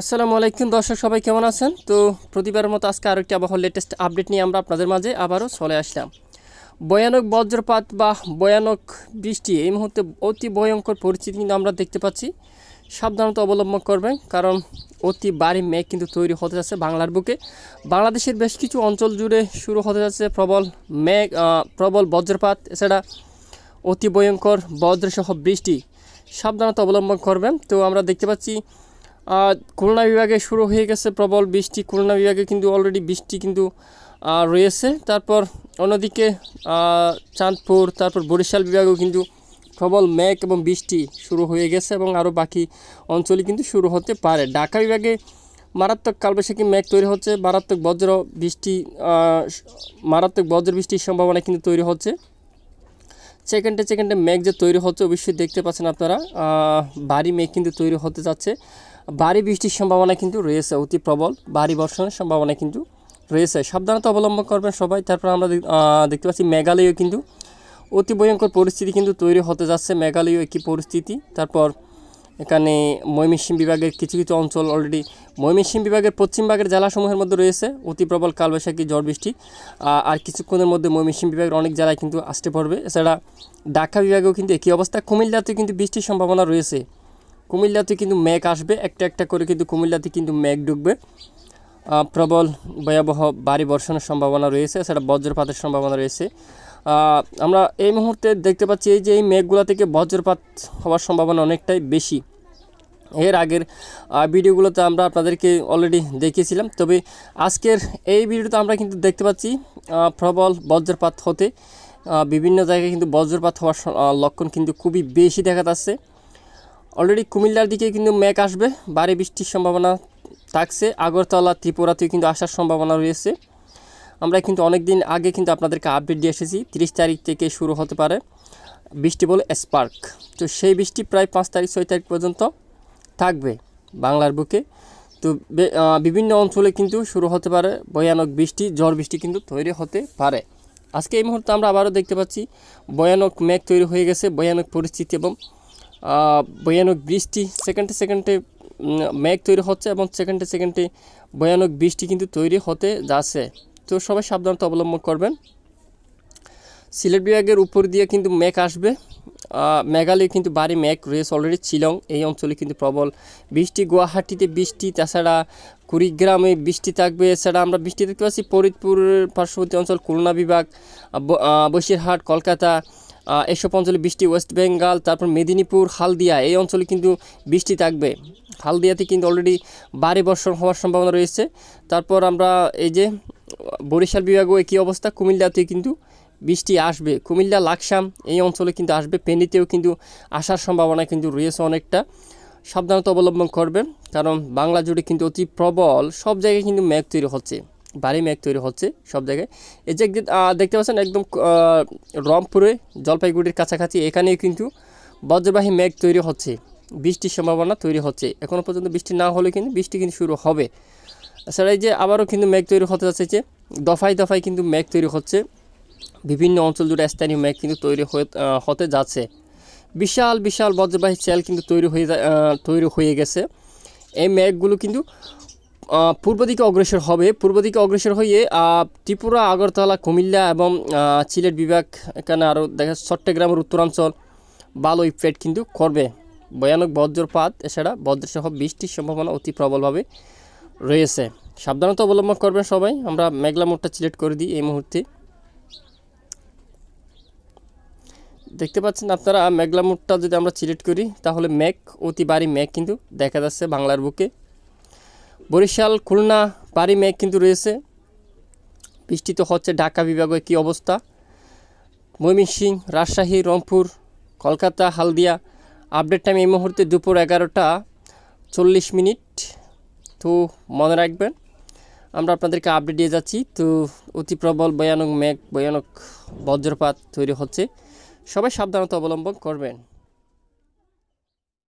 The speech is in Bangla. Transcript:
আসসালামু আলাইকুম দর্শক সবাই কেমন আছেন তো প্রতিবারের মতো আজকে আরেকটি আবহাওয়ার লেটেস্ট আপডেট নিয়ে আমরা আপনাদের মাঝে আবারও চলে আসলাম ভয়ানক বজ্রপাত বা ভয়ানক বৃষ্টি এই মুহূর্তে অতি ভয়ঙ্কর পরিস্থিতি কিন্তু আমরা দেখতে পাচ্ছি সাবধানতা অবলম্বন করবেন কারণ অতি বাড়ি মেঘ কিন্তু তৈরি হতে যাচ্ছে বাংলার বুকে বাংলাদেশের বেশ কিছু অঞ্চল জুড়ে শুরু হতে যাচ্ছে প্রবল মেঘ প্রবল বজ্রপাত এছাড়া অতি ভয়ঙ্কর বজ্রসহ বৃষ্টি সাবধানতা অবলম্বন করবেন তো আমরা দেখতে পাচ্ছি খুলনা বিভাগে শুরু হয়ে গেছে প্রবল বৃষ্টি খুলনা বিভাগে কিন্তু অলরেডি বৃষ্টি কিন্তু রয়েছে তারপর অন্যদিকে চাঁদপুর তারপর বরিশাল বিভাগেও কিন্তু প্রবল মেঘ এবং বৃষ্টি শুরু হয়ে গেছে এবং আরও বাকি অঞ্চলে কিন্তু শুরু হতে পারে ঢাকা বিভাগে মারাত্মক কালবৈশাখী মেঘ তৈরি হচ্ছে মারাত্মক বজ্র বৃষ্টি মারাত্মক বজ্র বৃষ্টির সম্ভাবনা কিন্তু তৈরি হচ্ছে সেকেন্ডে সেকেন্ডে মেঘ যে তৈরি হচ্ছে অবশ্যই দেখতে পাচ্ছেন আপনারা ভারী মেঘ কিন্তু তৈরি হতে যাচ্ছে ভারী বৃষ্টির সম্ভাবনা কিন্তু রয়েছে অতি প্রবল ভারী বর্ষণের সম্ভাবনা কিন্তু রয়েছে সাবধানতা অবলম্বন করবেন সবাই তারপর আমরা দেখতে পাচ্ছি মেঘালয়েও কিন্তু অতি ভয়ঙ্কর পরিস্থিতি কিন্তু তৈরি হতে যাচ্ছে মেঘালয়েও একটি পরিস্থিতি তারপর এখানে ময়মিসিম বিভাগের কিছু কিছু অঞ্চল অলরেডি ময়মিসিম বিভাগের পশ্চিমবঙ্গের জেলাসমূহের মধ্যে রয়েছে অতি প্রবল কালবৈশাখী ঝড় বৃষ্টি আর কিছুক্ষণের মধ্যে ময়মিসিম বিভাগের অনেক জেলায় কিন্তু আসতে পড়বে এছাড়া ঢাকা বিভাগেও কিন্তু একই অবস্থা কুমিল্লাতে কিন্তু বৃষ্টির সম্ভাবনা রয়েছে কুমিল্লাতে কিন্তু মেঘ আসবে একটা একটা করে কিন্তু কুমিল্লাতে কিন্তু মেঘ ঢুকবে প্রবল ভয়াবহ বাড়ি বর্ষণের সম্ভাবনা রয়েছে সেটা বজ্রপাতের সম্ভাবনা রয়েছে আমরা এই মুহূর্তে দেখতে পাচ্ছি এই যে এই মেঘগুলো থেকে বজ্রপাত হওয়ার সম্ভাবনা অনেকটাই বেশি এর আগের ভিডিওগুলোতে আমরা আপনাদেরকে অলরেডি দেখিয়েছিলাম তবে আজকের এই ভিডিওতে আমরা কিন্তু দেখতে পাচ্ছি প্রবল বজ্রপাত হতে বিভিন্ন জায়গায় কিন্তু বজ্রপাত হওয়ার লক্ষণ কিন্তু খুবই বেশি দেখা যাচ্ছে অলরেডি কুমিল্লার দিকে কিন্তু মেঘ আসবে বারে বৃষ্টির সম্ভাবনা থাকছে আগরতলা ত্রিপুরাতেও কিন্তু আসার সম্ভাবনা রয়েছে আমরা কিন্তু অনেক দিন আগে কিন্তু আপনাদেরকে আপডেট দিয়ে এসেছি তিরিশ তারিখ থেকে শুরু হতে পারে বৃষ্টি বলে স্পার্ক তো সেই বৃষ্টি প্রায় পাঁচ তারিখ ছয় তারিখ পর্যন্ত থাকবে বাংলার বুকে তো বিভিন্ন অঞ্চলে কিন্তু শুরু হতে পারে ভয়ানক বৃষ্টি ঝড় বৃষ্টি কিন্তু তৈরি হতে পারে আজকে এই মুহূর্তে আমরা আবারও দেখতে পাচ্ছি ভয়ানক মেঘ তৈরি হয়ে গেছে ভয়ানক পরিস্থিতি এবং ভয়ানক বৃষ্টি সেকেন্ডে সেকেন্ডে মেঘ তৈরি হচ্ছে এবং সেকেন্ডে সেকেন্ডে ভয়ানক বৃষ্টি কিন্তু তৈরি হতে যাচ্ছে তো সবাই সাবধানতা অবলম্বন করবেন সিলেট বিভাগের উপর দিয়ে কিন্তু মেঘ আসবে মেঘালয় কিন্তু বাড়ি মেঘ রয়েছে অলরেডি শিলং এই অঞ্চলে কিন্তু প্রবল বৃষ্টি গুয়াহাটিতে বৃষ্টি তাছাড়া কুড়িগ্রামে বৃষ্টি থাকবে এছাড়া আমরা বৃষ্টি দেখতে পাচ্ছি ফরিদপুরের পার্শ্ববর্তী অঞ্চল খুলনা বিভাগ বসিরহাট কলকাতা এসব অঞ্চলে বৃষ্টি ওয়েস্ট বেঙ্গল তারপর মেদিনীপুর হালদিয়া এই অঞ্চলে কিন্তু বৃষ্টি থাকবে হালদিয়াতে কিন্তু অলরেডি বাড়ি বর্ষণ হওয়ার সম্ভাবনা রয়েছে তারপর আমরা এই যে বরিশাল বিভাগও একই অবস্থা কুমিল্লাতে কিন্তু বৃষ্টি আসবে কুমিল্লা লাকসাম এই অঞ্চলে কিন্তু আসবে পেনিতেও কিন্তু আসার সম্ভাবনা কিন্তু রয়েছে অনেকটা সাবধানতা অবলম্বন করবেন কারণ বাংলা জুড়ে কিন্তু অতি প্রবল সব জায়গায় কিন্তু ম্যাগ তৈরি হচ্ছে ভারী মেঘ তৈরি হচ্ছে সব জায়গায় এই যে দেখতে পাচ্ছেন একদম রংপুরে জলপাইগুড়ির কাছাকাছি এখানেই কিন্তু বজ্রবাহী মেঘ তৈরি হচ্ছে বৃষ্টির সম্ভাবনা তৈরি হচ্ছে এখনও পর্যন্ত বৃষ্টি না হলে কিন্তু বৃষ্টি কিন্তু শুরু হবে এছাড়া এই যে আবারও কিন্তু মেঘ তৈরি হতে যাচ্ছে যে দফায় দফায় কিন্তু মেঘ তৈরি হচ্ছে বিভিন্ন অঞ্চল জুড়ে স্থানীয় মেঘ কিন্তু তৈরি হতে যাচ্ছে বিশাল বিশাল বজ্রবাহী চেল কিন্তু তৈরি হয়ে তৈরি হয়ে গেছে এই মেঘগুলো কিন্তু পূর্ব দিকে অগ্রসর হবে পূর্ব দিকে অগ্রসর হয়ে ত্রিপুরা আগরতলা কুমিল্লা এবং সিলেট বিভাগ এখানে আরও দেখা চট্টগ্রামের উত্তরাঞ্চল ভালো ইফেক্ট কিন্তু করবে ভয়ানক বজ্রপাত এছাড়া বজ্রসহ বৃষ্টির সম্ভাবনা অতি প্রবলভাবে রয়েছে সাবধানতা অবলম্বন করবেন সবাই আমরা মেঘলা মোড়টা সিলেক্ট করে দিই এই মুহূর্তে দেখতে পাচ্ছেন আপনারা মেঘলা মোড়টা যদি আমরা সিলেক্ট করি তাহলে মেঘ অতি বাড়ি মেঘ কিন্তু দেখা যাচ্ছে বাংলার বুকে বরিশাল খুলনা পারি মেঘ কিন্তু রয়েছে বৃষ্টি তো হচ্ছে ঢাকা বিভাগে কি অবস্থা ময়মনসিং রাজশাহী রংপুর কলকাতা হালদিয়া আপডেট টাইম এই মুহূর্তে দুপুর এগারোটা চল্লিশ মিনিট তো মনে রাখবেন আমরা আপনাদেরকে আপডেট দিয়ে যাচ্ছি তো অতি প্রবল ভয়ানক মেঘ ভয়ানক বজ্রপাত তৈরি হচ্ছে সবাই সাবধানতা অবলম্বন করবেন